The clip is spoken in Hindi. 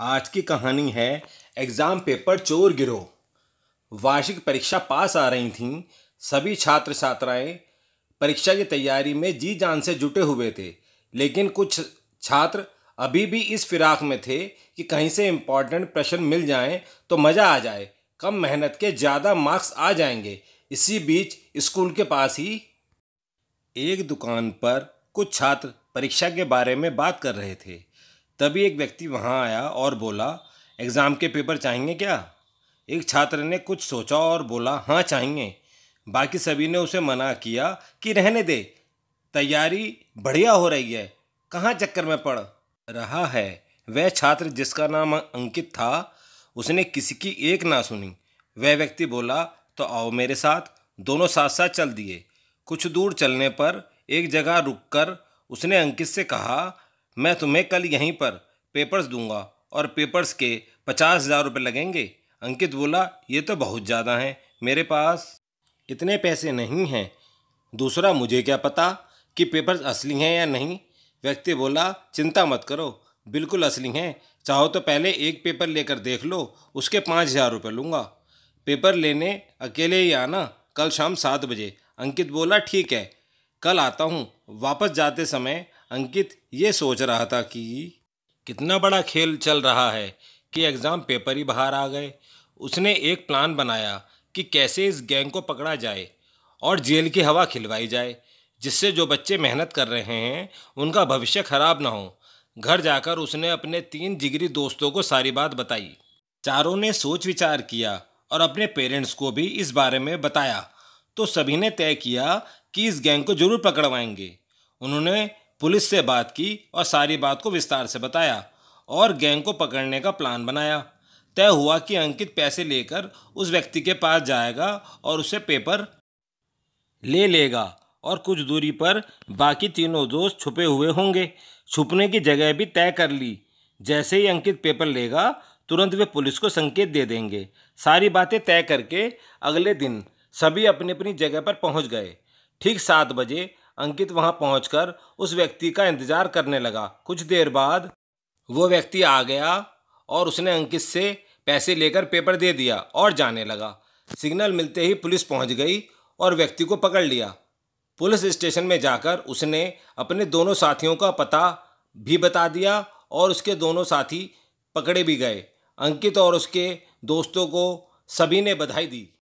आज की कहानी है एग्ज़ाम पेपर चोर गिरोह वार्षिक परीक्षा पास आ रही थी सभी छात्र छात्राएं परीक्षा की तैयारी में जी जान से जुटे हुए थे लेकिन कुछ छात्र अभी भी इस फिराक में थे कि कहीं से इम्पॉर्टेंट प्रश्न मिल जाएं तो मज़ा आ जाए कम मेहनत के ज़्यादा मार्क्स आ जाएंगे इसी बीच स्कूल के पास ही एक दुकान पर कुछ छात्र परीक्षा के बारे में बात कर रहे थे तभी एक व्यक्ति वहाँ आया और बोला एग्ज़ाम के पेपर चाहिए क्या एक छात्र ने कुछ सोचा और बोला हाँ चाहिए बाकी सभी ने उसे मना किया कि रहने दे तैयारी बढ़िया हो रही है कहाँ चक्कर में पड़ रहा है वह छात्र जिसका नाम अंकित था उसने किसी की एक ना सुनी वह व्यक्ति बोला तो आओ मेरे साथ दोनों साथ साथ चल दिए कुछ दूर चलने पर एक जगह रुककर उसने अंकित से कहा मैं तुम्हें कल यहीं पर पेपर्स दूंगा और पेपर्स के पचास हज़ार रुपये लगेंगे अंकित बोला ये तो बहुत ज़्यादा हैं मेरे पास इतने पैसे नहीं हैं दूसरा मुझे क्या पता कि पेपर्स असली हैं या नहीं व्यक्ति बोला चिंता मत करो बिल्कुल असली हैं चाहो तो पहले एक पेपर लेकर देख लो उसके पाँच हज़ार रुपये लूँगा पेपर लेने अकेले ही आना कल शाम सात बजे अंकित बोला ठीक है कल आता हूँ वापस जाते समय अंकित ये सोच रहा था कि कितना बड़ा खेल चल रहा है कि एग्ज़ाम पेपर ही बाहर आ गए उसने एक प्लान बनाया कि कैसे इस गैंग को पकड़ा जाए और जेल की हवा खिलवाई जाए जिससे जो बच्चे मेहनत कर रहे हैं उनका भविष्य खराब ना हो घर जाकर उसने अपने तीन जिगरी दोस्तों को सारी बात बताई चारों ने सोच विचार किया और अपने पेरेंट्स को भी इस बारे में बताया तो सभी ने तय किया कि इस गैंग को जरूर पकड़वाएंगे उन्होंने पुलिस से बात की और सारी बात को विस्तार से बताया और गैंग को पकड़ने का प्लान बनाया तय हुआ कि अंकित पैसे लेकर उस व्यक्ति के पास जाएगा और उसे पेपर ले लेगा और कुछ दूरी पर बाकी तीनों दोस्त छुपे हुए होंगे छुपने की जगह भी तय कर ली जैसे ही अंकित पेपर लेगा तुरंत वे पुलिस को संकेत दे देंगे सारी बातें तय करके अगले दिन सभी अपनी अपनी जगह पर पहुंच गए ठीक सात बजे अंकित वहां पहुंचकर उस व्यक्ति का इंतजार करने लगा कुछ देर बाद वो व्यक्ति आ गया और उसने अंकित से पैसे लेकर पेपर दे दिया और जाने लगा सिग्नल मिलते ही पुलिस पहुंच गई और व्यक्ति को पकड़ लिया पुलिस स्टेशन में जाकर उसने अपने दोनों साथियों का पता भी बता दिया और उसके दोनों साथी पकड़े भी गए अंकित और उसके दोस्तों को सभी ने बधाई दी